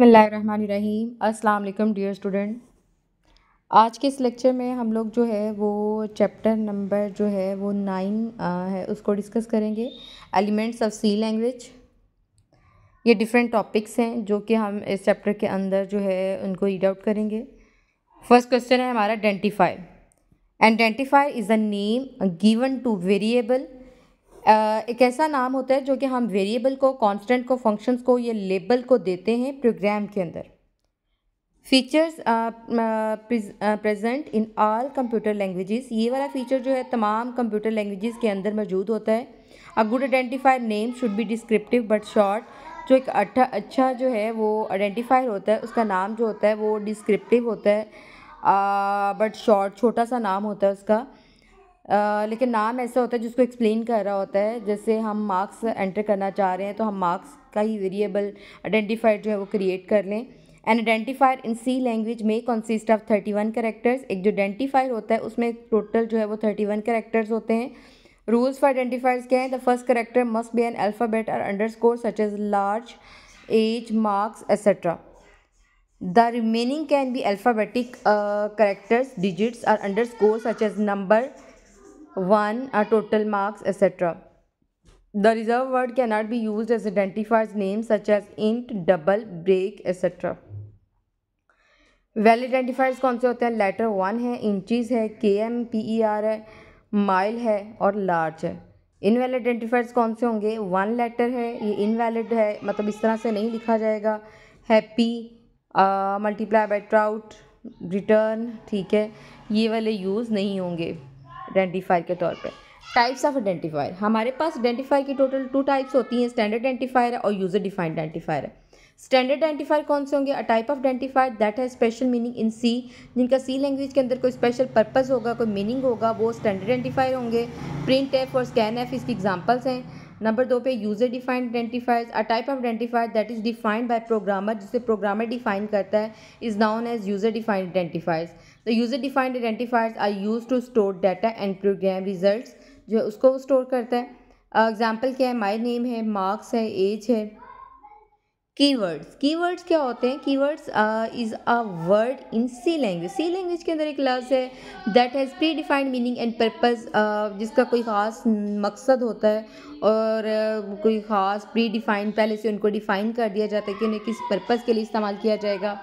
बसमीम अस्सलाम वालेकुम डियर स्टूडेंट आज के इस लेक्चर में हम लोग जो है वो चैप्टर नंबर जो है वो नाइन है उसको डिस्कस करेंगे एलिमेंट्स ऑफ सी लैंग्वेज ये डिफरेंट टॉपिक्स हैं जो कि हम इस चैप्टर के अंदर जो है उनको रीड आउट करेंगे फर्स्ट क्वेश्चन है हमारा identify identify is a name given to variable एक ऐसा नाम होता है जो कि हम वेरिएबल को कांस्टेंट को फंक्शंस को ये लेबल को देते हैं प्रोग्राम के अंदर features present in all computer languages ये वाला फीचर जो है तमाम कंप्यूटर लैंग्वेजेस के अंदर मौजूद होता है a good identifier name should be descriptive but short जो एक अच्छा अच्छा जो है वो आइडेंटिफायर होता है उसका नाम जो होता है वो डिस्क्रिप्टिव होता है बट uh, शॉर्ट छोटा सा नाम होता है उसका लेकिन नाम ऐसा होता है जिसको एक्सप्लेन कर रहा होता है जैसे हम मार्क्स एंटर करना चाह रहे हैं तो हम मार्क्स का ही वेरिएबल आइडेंटिफायर जो है वो क्रिएट कर लें an identifier in C language में consist of thirty one characters एक जो आइडेंटिफायर होता है उसमें टोटल जो है वो थर्टी वन करेक्टर्स होते हैं रूल्स फॉर आइडेंटिफायर्स क्या है the first character must be an alphabet और underscore such as large as marks etcetera the remaining can be alphabetic characters digits और underscore such as number are total marks marks the reserve word can not be use as identifies name such as int double break etcetera valid identifiers कौन से होते हैं letter one है inches है के M P E R है mile है और लार्ज है इनवैलिड आइडेंटिफायर्स कौन से होंगे वन लेटर है ये इनवैलिड है मतलब इस तरह से नहीं लिखा जाएगा happy multiply by trout return ठीक है ये वाले यूज़ नहीं होंगे आइडेंटिफायर के तौर पर टाइप्स ऑफ आइडेंटिफायर हमारे पास आइडेंटिफायर की टोटल टू टाइप्स होती हैं स्टैंडर्ड आइडेंटिफायर और user defined identifier standard identifier कौन से होंगे a type of identifier that है स्पेशल मीनिंग इन सी जिनका सी लैंग्वेज के अंदर कोई स्पेशल पर्पस होगा कोई मीनिंग होगा वो स्टैंडर्ड आइडेंटिफायर होंगे प्रिंट एफ और स्कैन एफ इसकी एग्जाम्पल्स हैं नंबर दो पे user defined identifiers a type of identifier that is defined by programmer जिसे प्रोग्रामर डिफाइन करता है is known as user defined identifiers the user defined identifiers are use to store data and program result जो है उसको store करता है example uh, क्या है माई नेम है मार्क्स है एज है कीवर्ड्स कीवर्ड्स क्या होते हैं keywords is a word in C language C language के अंदर एक लफ्ज़ है that has predefined meaning and purpose जिसका कोई ख़ास मकसद होता है और uh, कोई ख़ास प्री डिफाइंड पहले से उनको डिफ़ाइन कर दिया जाता है कि उन्हें किस पर्पज़ के लिए इस्तेमाल किया जाएगा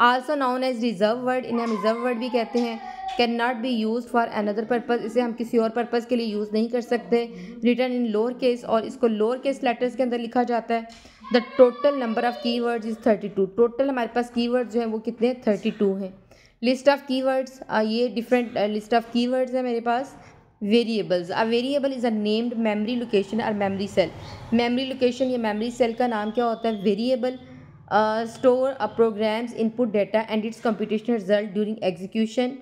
also known as reserve word इन्हें हम रिजर्व वर्ड भी कहते हैं can not be use for another purpose इसे हम किसी और पर्पज़ के लिए यूज़ नहीं कर सकते रिटर्न इन लोअर केस और इसको लोअर केस लेटर्स के अंदर लिखा जाता है the total number of keywords is thirty two total हमारे पास की वर्ड जो हैं वो कितने थर्टी टू हैं लिस्ट ऑफ़ की वर्ड्स ये different list of keywords हैं मेरे पास variables a variable is a named memory location और मेमरी सेल मेमरी लोकेशन या मेमरी सेल का नाम क्या होता है variable store a programs input data and its computational result during execution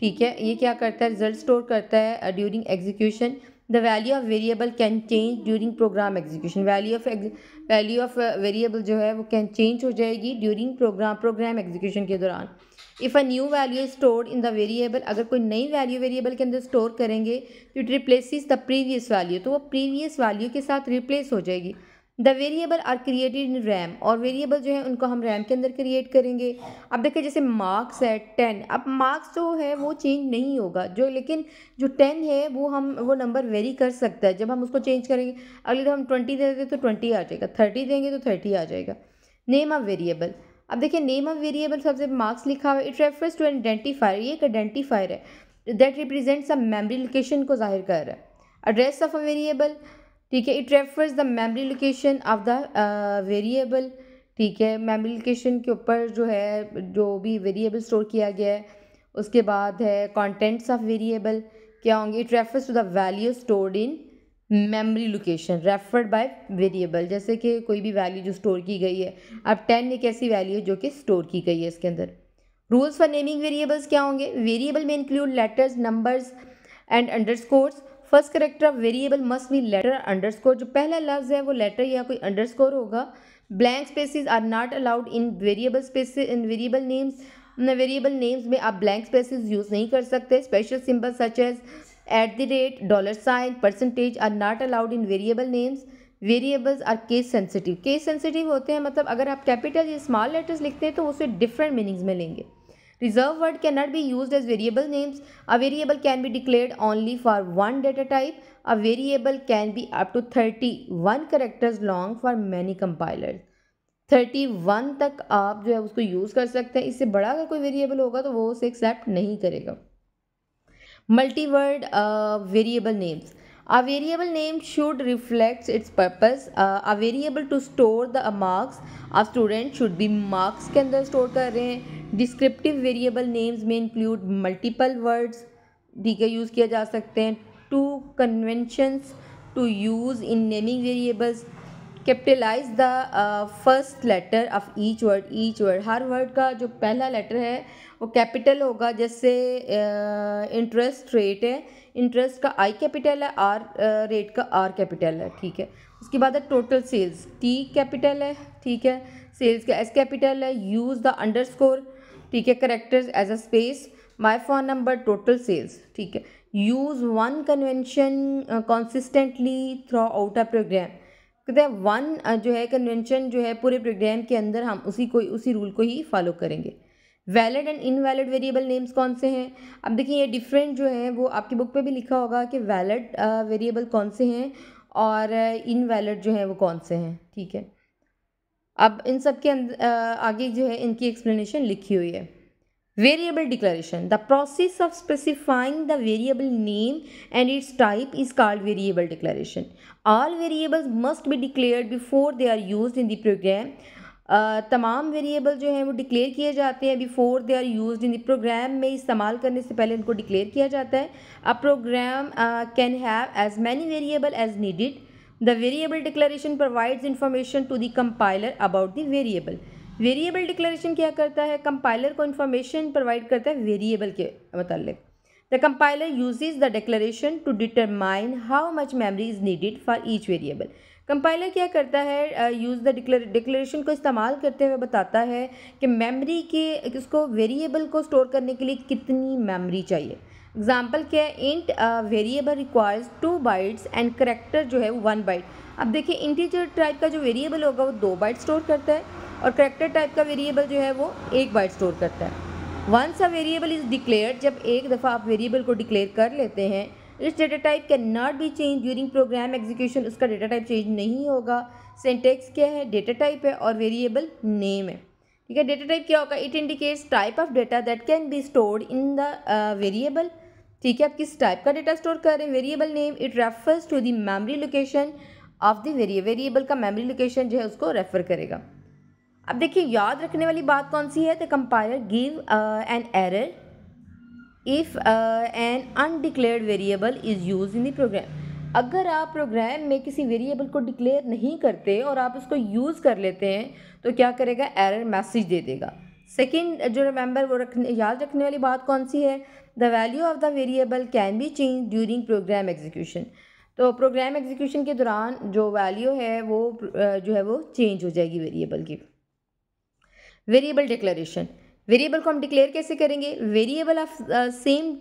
ठीक है ये क्या करता है रिजल्ट स्टोर करता है during execution the value of variable can change during program execution value of value of variable जो है वो कैन चेंज हो जाएगी ड्यूरिंग प्रोग्राम प्रोग्राम एग्जीक्यूशन के दौरान if a new value stored in the variable अगर कोई नई वैल्यू वेरिएबल के अंदर स्टोर करेंगे तो it replaces the previous value तो वो प्रीवियस वैल्यू के साथ रिप्लेस हो जाएगी the variable are created in RAM और वेरिएबल जो है उनको हम रैम के अंदर क्रिएट करेंगे अब देखिए जैसे मार्क्स है टेन अब मार्क्स जो है वो चेंज नहीं होगा जो लेकिन जो टेन है वो हम वो नंबर वेरी कर सकता है जब हम उसको चेंज करेंगे अगले तो हम ट्वेंटी दे देते तो ट्वेंटी आ जाएगा थर्टी देंगे तो थर्टी आ जाएगा नेम ऑफ़ वेरिएबल अब देखिए नेम ऑफ़ वेरिएबल सबसे मार्क्स लिखा हुआ इट रेफर्स टू आइडेंटिफायर ये एक आइडेंटिफायर है that represents a memory location को जाहिर कर रहा है एड्रेस ऑफ अ वेरिएबल ठीक है it refers the memory location of the variable ठीक है मेमोरी लोकेशन के ऊपर जो है जो भी वेरिएबल स्टोर किया गया है उसके बाद है कॉन्टेंट्स ऑफ वेरिएबल क्या होंगे it refers to the value stored in memory location referred by variable जैसे कि कोई भी वैल्यू जो स्टोर की गई है अब टेन एक ऐसी वैल्यू है जो कि स्टोर की गई है इसके अंदर रूल्स फॉर नेमिंग वेरिएबल्स क्या होंगे वेरिएबल में include letters numbers and underscores first character of variable must be letter underscore जो पहला लफ्ज़ है वो लेटर या कोई अंडरस्कोर होगा blank spaces are not allowed in variable space in variable names variable names में आप ब्लैंक स्पेसिस यूज़ नहीं कर सकते special symbol such as at the rate dollar sign percentage are not allowed in variable names variables are case sensitive case sensitive होते हैं मतलब अगर आप कैपिटल या स्मॉल लेटर्स लिखते हैं तो उसे डिफरेंट मीनिंग्स में लेंगे Reserve word cannot be used as variable names. A variable can be declared only for one data type. A variable can be up to 31 characters long for many compilers. 31 तक आप जो है उसको use कर सकते हैं इससे बड़ा अगर कोई वेरिएबल होगा तो वो उसे एक्सेप्ट नहीं करेगा multi-word uh, variable names a variable name should reflect its purpose uh, a variable to store the marks of student should be marks के अंदर store कर रहे हैं डिस्क्रिप्टिव वेरिएबल नेम्स में इंक्लूड मल्टीपल वर्ड्स ठीक है यूज़ किया जा सकते हैं two conventions to use in naming variables capitalize the first letter of each word each word हर वर्ड का जो पहला लेटर है वो कैपिटल होगा जैसे इंटरेस्ट uh, रेट है इंटरेस्ट का आई कैपिटल है आर रेट uh, का आर कैपिटल है ठीक है उसके बाद है टोटल सेल्स टी कैपिटल है ठीक है सेल्स का एस कैपिटल है यूज़ द अंडर स्कोर ठीक है characters as a space my phone number total sales ठीक है use one convention consistently throughout a program कहते हैं वन uh, जो है कन्वेंशन जो है पूरे प्रोग्राम के अंदर हम उसी को उसी रूल को ही फॉलो करेंगे valid and invalid variable names कौन से हैं अब देखिए ये डिफरेंट जो है वो आपकी बुक पे भी लिखा होगा कि वैलिड वेरिएबल uh, कौन से हैं और इनवैलिड uh, जो है वो कौन से हैं ठीक है अब इन सब के आगे जो है इनकी एक्सप्लेनेशन लिखी हुई है variable declaration the process of specifying the variable name and its type is called variable declaration all variables must be declared before they are use in the program तमाम वेरिएबल जो हैं वो डिक्लेयर किए जाते हैं before they are use in the program में इस्तेमाल करने से पहले इनको डिक्लेयर किया जाता है a program can have as many variable as needed the variable declaration provides information to the compiler about the variable variable declaration क्या करता है कंपाइलर को इन्फॉर्मेशन प्रोवाइड करता है वेरिएबल के मतलब the compiler uses the declaration to determine how much memory is needed for each variable compiler क्या करता है यूज़ द डिक्लेरेशन को इस्तेमाल करते हुए बताता है कि मेमरी के इसको वेरिएबल को स्टोर करने के लिए कितनी मेमरी चाहिए एग्जाम्पल क्या है int variable requires two bytes and character जो है वन बाइट अब देखिए इंटीजर टाइप का जो वेरिएबल होगा वो दो बाइट स्टोर करता है और करेक्टर टाइप का वेरिएबल जो है वो एक बाइट स्टोर करता है once a variable is declare जब एक दफ़ा आप वेरिएबल को डिक्लेयर कर लेते हैं इस data type can not be change during program execution उसका डेटा टाइप चेंज नहीं होगा सेंटेक्स क्या है डेटा टाइप है और वेरिएबल नेम है ठीक है डेटा टाइप क्या होगा it indicates type of data that can be stored in the variable ठीक है आप किस टाइप का डेटा स्टोर कर रहे हैं variable name it refers to the memory location of the variable variable का मेमोरी लोकेशन जो है उसको रेफर करेगा अब देखिए याद रखने वाली बात कौन सी है the compiler give an error if an undeclared variable is use in the program अगर आप प्रोग्राम में किसी वेरिएबल को डिक्लेयर नहीं करते और आप उसको यूज़ कर लेते हैं तो क्या करेगा एरर मैसेज दे देगा सेकेंड uh, जो रिमेंबर वो रखने याद रखने वाली बात कौन सी है the value of the variable can be change during program execution तो प्रोग्राम एग्जीक्यूशन के दौरान जो वैल्यू है वो uh, जो है वो चेंज हो जाएगी वेरिएबल की वेरिएबल डिक्लेरेशन वेरिएबल को हम डिक्लेयर कैसे करेंगे variable of same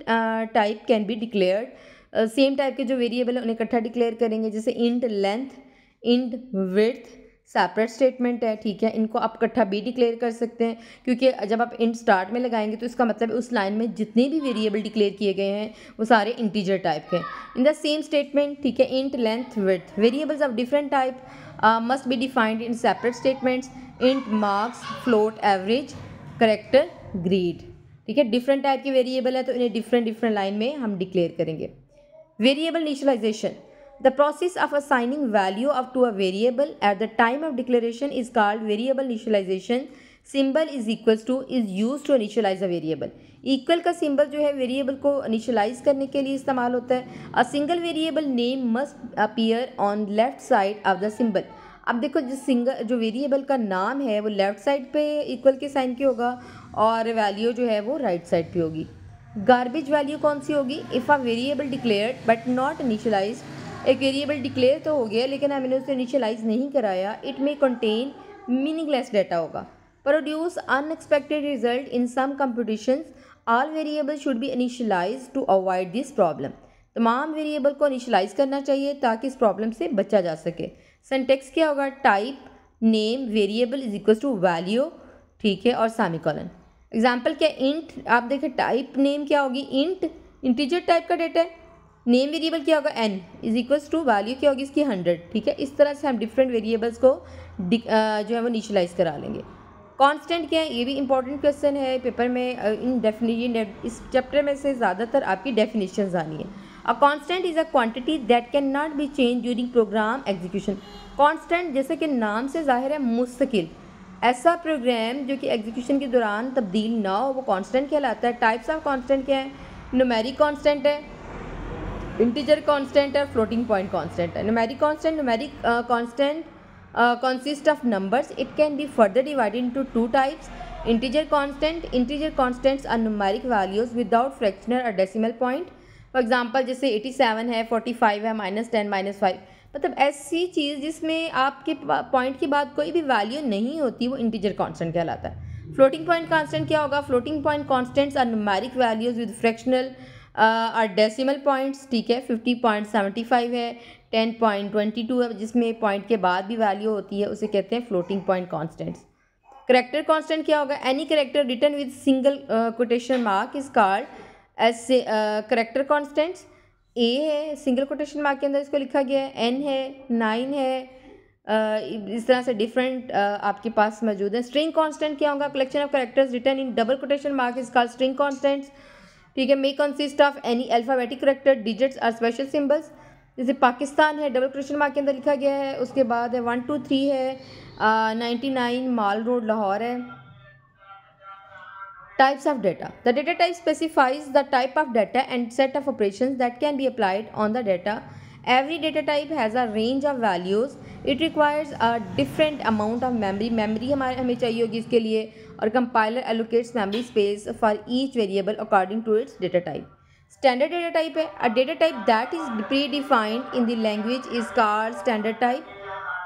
type can be declared same type के जो वेरिएबल है उन्हें इकट्ठा डिक्लेयर करेंगे जैसे int length int with separate statement है ठीक है इनको आप इकट्ठा भी डिक्लेयर कर सकते हैं क्योंकि जब आप इंट स्टार्ट में लगाएंगे तो इसका मतलब उस लाइन में जितने भी वेरिएबल डिक्लेयर किए गए हैं वो सारे इंटीजर टाइप के इन द सेम स्टेटमेंट ठीक है int length with variables of different type must be defined in separate statements int marks float average character grade ठीक है डिफरेंट टाइप के वेरिएबल है तो इन्हें डिफरेंट डिफरेंट लाइन में हम डिक्लेयर करेंगे variable initialization The process of assigning value of to a variable at the time of declaration is called variable initialization. Symbol is equals to is use to initialize a variable equal का symbol जो है variable को initialise करने के लिए इस्तेमाल होता है a single variable name must appear on left side of the symbol अब देखो जो सिंगल जो वेरिएबल का नाम है वो लेफ्ट साइड पे इक्वल के साइन पे होगा और वैल्यू जो है वो राइट right साइड पे होगी गार्बेज वैल्यू कौन सी होगी if a variable declared but not initialized एक वेरिएबल डिक्लेयर तो हो गया लेकिन हमने उसे इनिशलाइज नहीं कराया it may contain meaningless data होगा produce unexpected result in some computation all variable should be initialize to avoid this problem तमाम वेरिएबल को इनिशलाइज करना चाहिए ताकि इस प्रॉब्लम से बचा जा सके सेंटेक्स क्या होगा type name variable is equal to value ठीक है और सामी कॉलन एग्जाम्पल क्या इंट आप देखें टाइप नेम क्या होगी इंट इंटीजर टाइप का डेटा है नेम वेरिएबल क्या होगा N is equals to value क्या होगी इसकी हंड्रेड ठीक है इस तरह से हम डिफरेंट वेरिएबल्स को जो है वो निचलाइज करा लेंगे कांस्टेंट क्या है ये भी इंपॉर्टेंट क्वेश्चन है पेपर में इन डेफिनेशन इस चैप्टर में से ज़्यादातर आपकी डेफिनेशन आनी है a constant is a quantity that can not be change during program execution constant जैसे कि नाम से जाहिर है मुस्तकिल ऐसा प्रोग्राम जो कि एग्जीक्यूशन के दौरान तब्दील ना हो वो कॉन्स्टेंट कहलाता है टाइप्स ऑफ कॉन्स्टेंट क्या है नुमेरिक कॉन्स्टेंट है इंटीजर कांस्टेंट और floating point constant numeric constant numeric constant consist of numbers it can be further divided into two types integer constant integer constants are numeric values without fractional और decimal point for example जैसे eighty seven है forty five है minus ten minus five मतलब ऐसी चीज़ जिसमें आपके point के बाद कोई भी वैल्यू नहीं होती वो इंटीजर कांस्टेंट कहलाता है फ्लोटिंग पॉइंट कॉन्सटेंट क्या होगा floating point constants are numeric values with fractional और डेसिमल पॉइंट्स ठीक है फिफ्टी पॉइंट सेवेंटी फाइव है टेन पॉइंट ट्वेंटी टू है जिसमें पॉइंट के बाद भी वैल्यू होती है उसे कहते हैं floating point constants character constant क्या होगा any character written with single quotation mark is called as character constants A है सिंगल कोटेशन मार्क के अंदर इसको लिखा गया है एन है नाइन है uh, इस तरह से डिफरेंट uh, आपके पास मौजूद है स्ट्रिंग कॉन्स्टेंट क्या होगा collection of characters written in double quotation mark is called string constants ठीक है may consist of any alphabetic character digits और स्पेशल सिम्बल्स जैसे पाकिस्तान है डबल क्वेश्चन मार्क के अंदर लिखा गया है उसके बाद है वन टू थ्री है ninety nine mall road Lahore है types of data the data type specifies the type of data and set of operation that can be applied on the data Every data type has a range of values. It requires a different amount of memory. Memory हमारे हमें चाहिए होगी इसके लिए और compiler allocates memory space for each variable according to its data type. Standard data type है a data type that is predefined in the language is called standard type.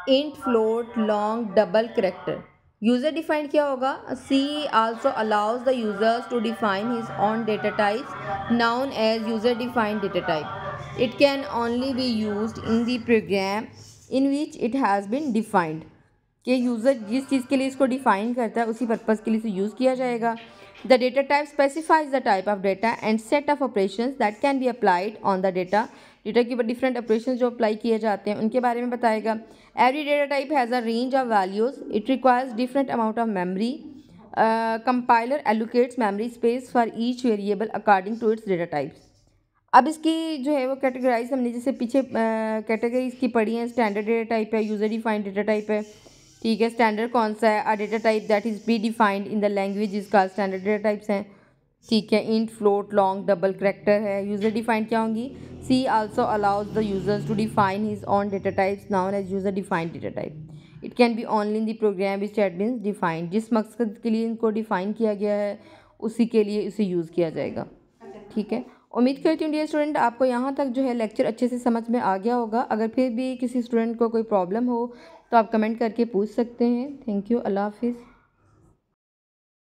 Int, float, long, double character. user defined क्या होगा c also allows the users to define his own data types known as user defined data type it can only be used in the program in which it has been defined के user जिस चीज़ के लिए इसको define करता है उसी purpose के लिए इसे यूज़ किया जाएगा the data type specifies the type of data and set of operation that can be applied on the data data के ऊपर डिफरेंट ऑपरेशन जो अप्लाई किए जाते हैं उनके बारे में बताएगा every data type has a range of values it requires different amount of memory compiler allocates memory space for each variable according to its data types अब इसकी जो है वो कैटेगराइज हमने जैसे पीछे कैटेगरीज की पढ़ी है स्टैंडर्ड डेटा टाइप है यूज़र डिफाइंड डेटा टाइप है ठीक है स्टैंडर्ड कौन सा है a data type that is be defined in the language इसका स्टैंडर्ड डेटा टाइप्स हैं ठीक है int float long double character है यूज़र डिफाइंड क्या होंगी C also allows the users to define his own data types known as user defined data type it can be only in the programme which at mean defined जिस मकसद के लिए इनको define किया गया है उसी के लिए इसे यूज़ किया जाएगा ठीक है उम्मीद करती हूँ डी स्टूडेंट आपको यहाँ तक जो है लेक्चर अच्छे से समझ में आ गया होगा अगर फिर भी किसी स्टूडेंट को कोई प्रॉब्लम हो तो आप कमेंट करके पूछ सकते हैं थैंक यू अल्लाह हाफिज़